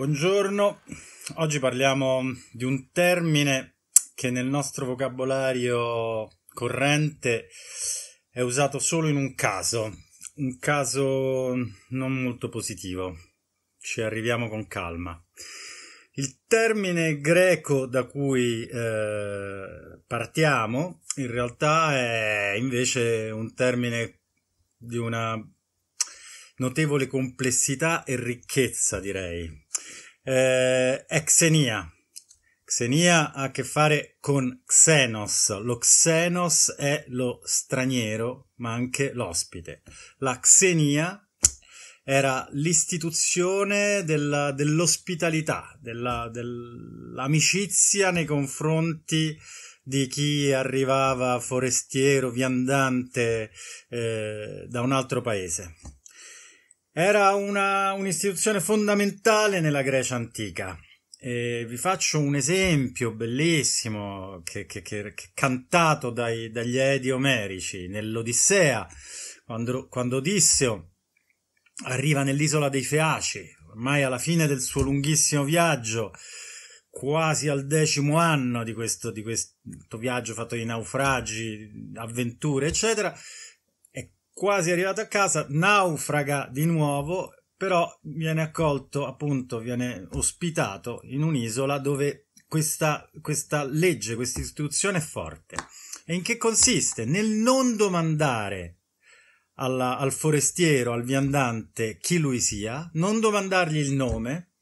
Buongiorno, oggi parliamo di un termine che nel nostro vocabolario corrente è usato solo in un caso, un caso non molto positivo. Ci arriviamo con calma. Il termine greco da cui eh, partiamo in realtà è invece un termine di una notevole complessità e ricchezza, direi eh, Xenia. Xenia ha a che fare con Xenos. Lo Xenos è lo straniero, ma anche l'ospite. La Xenia era l'istituzione della, dell'ospitalità, della, dell'amicizia nei confronti di chi arrivava forestiero, viandante eh, da un altro paese. Era una, un'istituzione fondamentale nella Grecia antica. E vi faccio un esempio bellissimo che, che, che, che cantato dai, dagli Edi Omerici nell'Odissea, quando, quando Odisseo arriva nell'isola dei Feaci, ormai alla fine del suo lunghissimo viaggio, quasi al decimo anno di questo, di questo viaggio fatto di naufragi, avventure, eccetera quasi arrivato a casa, naufraga di nuovo, però viene accolto, appunto, viene ospitato in un'isola dove questa, questa legge, questa istituzione è forte. E in che consiste? Nel non domandare alla, al forestiero, al viandante, chi lui sia, non domandargli il nome,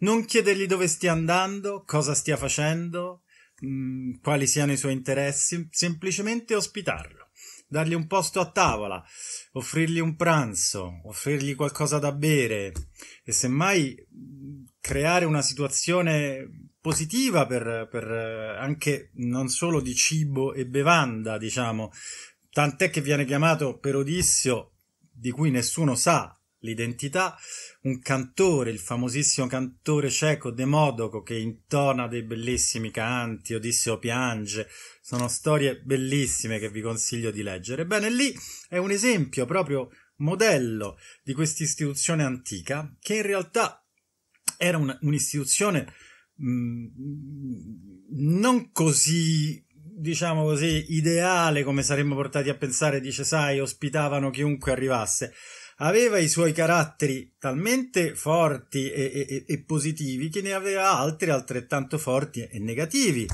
non chiedergli dove stia andando, cosa stia facendo, mh, mm, quali siano i suoi interessi, semplicemente ospitarlo dargli un posto a tavola, offrirgli un pranzo, offrirgli qualcosa da bere e semmai creare una situazione positiva per, per eh, anche non solo di cibo e bevanda, diciamo, tant'è che viene chiamato per Odissio, di cui nessuno sa l'identità, un cantore, il famosissimo cantore cieco Demodoco che intona dei bellissimi canti, Odisseo piange, sono storie bellissime che vi consiglio di leggere. Bene, lì è un esempio proprio modello di questa istituzione antica che in realtà era un, un'istituzione mh, mm, non così diciamo così ideale come saremmo portati a pensare dice sai ospitavano chiunque arrivasse aveva i suoi caratteri talmente forti e, e, e, positivi che ne aveva altri altrettanto forti e negativi.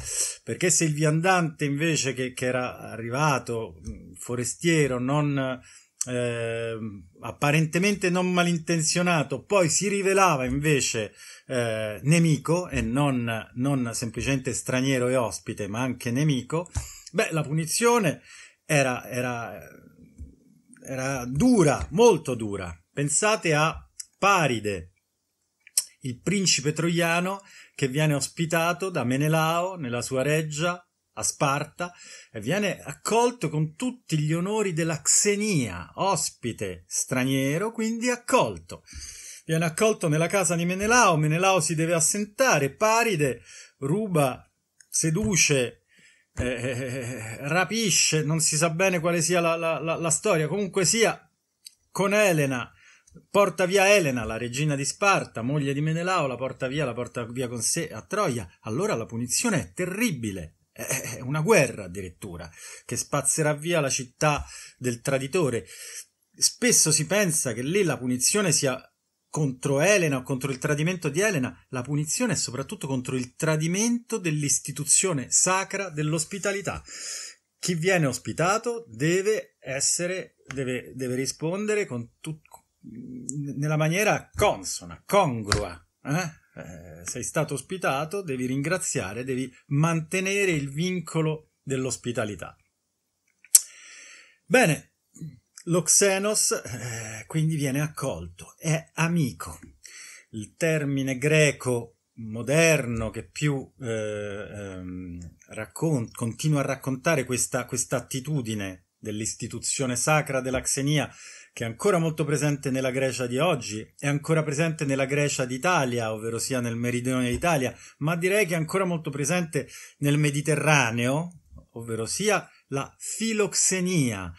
Perché se il viandante invece che, che era arrivato forestiero, non, eh, apparentemente non malintenzionato, poi si rivelava invece eh, nemico e non, non semplicemente straniero e ospite, ma anche nemico, beh, la punizione era, era era dura, molto dura. Pensate a Paride, il principe troiano che viene ospitato da Menelao nella sua reggia a Sparta e viene accolto con tutti gli onori della xenia, ospite straniero, quindi accolto. Viene accolto nella casa di Menelao, Menelao si deve assentare, Paride ruba, seduce eh, eh, eh, eh, rapisce, non si sa bene quale sia la, la, la, la storia, comunque sia con Elena porta via Elena, la regina di Sparta, moglie di Menelao, la porta via, la porta via con sé a Troia, allora la punizione è terribile. È una guerra addirittura che spazzerà via la città del traditore. Spesso si pensa che lì la punizione sia contro Elena o contro il tradimento di Elena, la punizione è soprattutto contro il tradimento dell'istituzione sacra dell'ospitalità. Chi viene ospitato deve essere, deve, deve rispondere con tut, nella maniera consona, congrua. Eh? Eh, sei stato ospitato, devi ringraziare, devi mantenere il vincolo dell'ospitalità. Bene, lo Xenos eh, quindi viene accolto, è amico. Il termine greco moderno che più eh, ehm, continua a raccontare questa attitudine dell'istituzione sacra della xenia che è ancora molto presente nella Grecia di oggi, è ancora presente nella Grecia d'Italia, ovvero sia nel meridione d'Italia, ma direi che è ancora molto presente nel Mediterraneo, ovvero sia la filoxenia,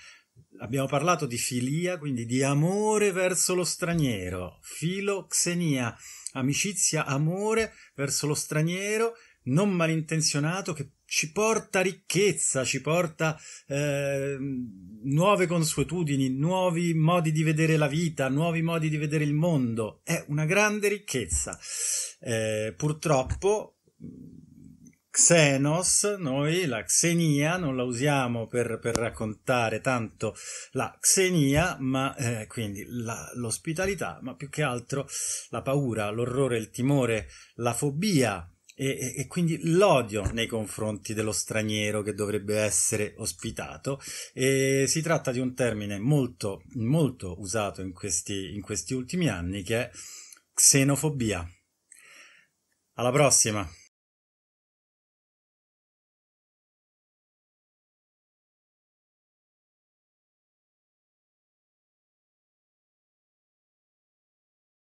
abbiamo parlato di filia, quindi di amore verso lo straniero, filoxenia, amicizia, amore verso lo straniero non malintenzionato che ci porta ricchezza, ci porta eh, nuove consuetudini, nuovi modi di vedere la vita, nuovi modi di vedere il mondo. È una grande ricchezza. Eh, purtroppo Xenos, noi la xenia non la usiamo per, per raccontare tanto la xenia, ma eh, quindi la, l'ospitalità, ma più che altro la paura, l'orrore, il timore, la fobia e, e, quindi l'odio nei confronti dello straniero che dovrebbe essere ospitato. E si tratta di un termine molto, molto usato in questi, in questi ultimi anni che è xenofobia. Alla prossima!